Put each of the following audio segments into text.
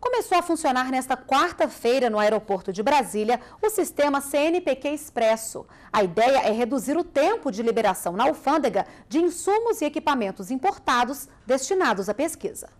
Começou a funcionar nesta quarta-feira no aeroporto de Brasília o sistema CNPq Expresso. A ideia é reduzir o tempo de liberação na alfândega de insumos e equipamentos importados destinados à pesquisa.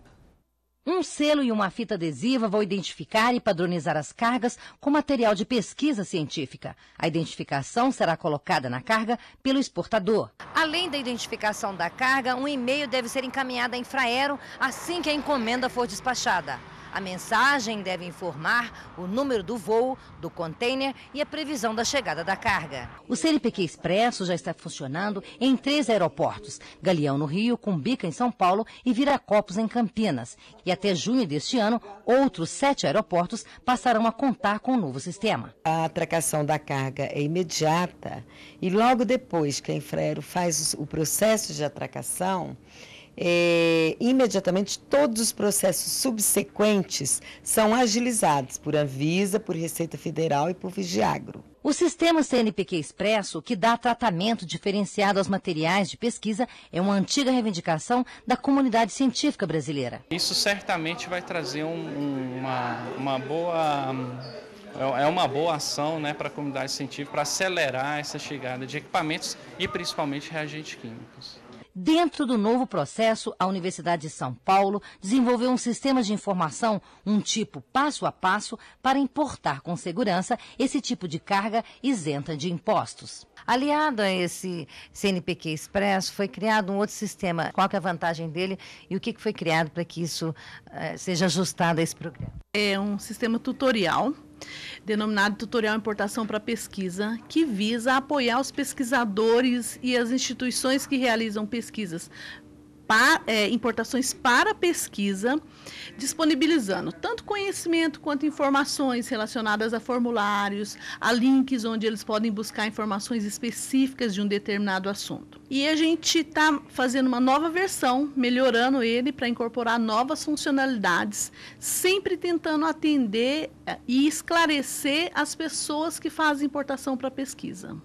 Um selo e uma fita adesiva vão identificar e padronizar as cargas com material de pesquisa científica. A identificação será colocada na carga pelo exportador. Além da identificação da carga, um e-mail deve ser encaminhado à Infraero assim que a encomenda for despachada. A mensagem deve informar o número do voo, do container e a previsão da chegada da carga. O CNPq Expresso já está funcionando em três aeroportos: Galeão no Rio, Cumbica em São Paulo e Viracopos em Campinas. E até junho deste ano, outros sete aeroportos passarão a contar com o novo sistema. A atracação da carga é imediata e logo depois que a Infraero faz o processo de atracação, é, imediatamente todos os processos subsequentes são agilizados por Anvisa, por Receita Federal e por Vigiagro. O sistema CNPq Expresso, que dá tratamento diferenciado aos materiais de pesquisa, é uma antiga reivindicação da comunidade científica brasileira. Isso certamente vai trazer um, uma, uma boa é uma boa ação né, para a comunidade científica para acelerar essa chegada de equipamentos e principalmente reagentes químicos. Dentro do novo processo, a Universidade de São Paulo desenvolveu um sistema de informação, um tipo passo a passo, para importar com segurança esse tipo de carga isenta de impostos. Aliado a esse CNPq Expresso, foi criado um outro sistema. Qual é a vantagem dele e o que foi criado para que isso eh, seja ajustado a esse programa? É um sistema tutorial denominado Tutorial Importação para Pesquisa, que visa apoiar os pesquisadores e as instituições que realizam pesquisas pa, é, importações para pesquisa, disponibilizando tanto conhecimento quanto informações relacionadas a formulários, a links onde eles podem buscar informações específicas de um determinado assunto. E a gente está fazendo uma nova versão, melhorando ele para incorporar novas funcionalidades, sempre tentando atender é, e esclarecer as pessoas que fazem importação para pesquisa.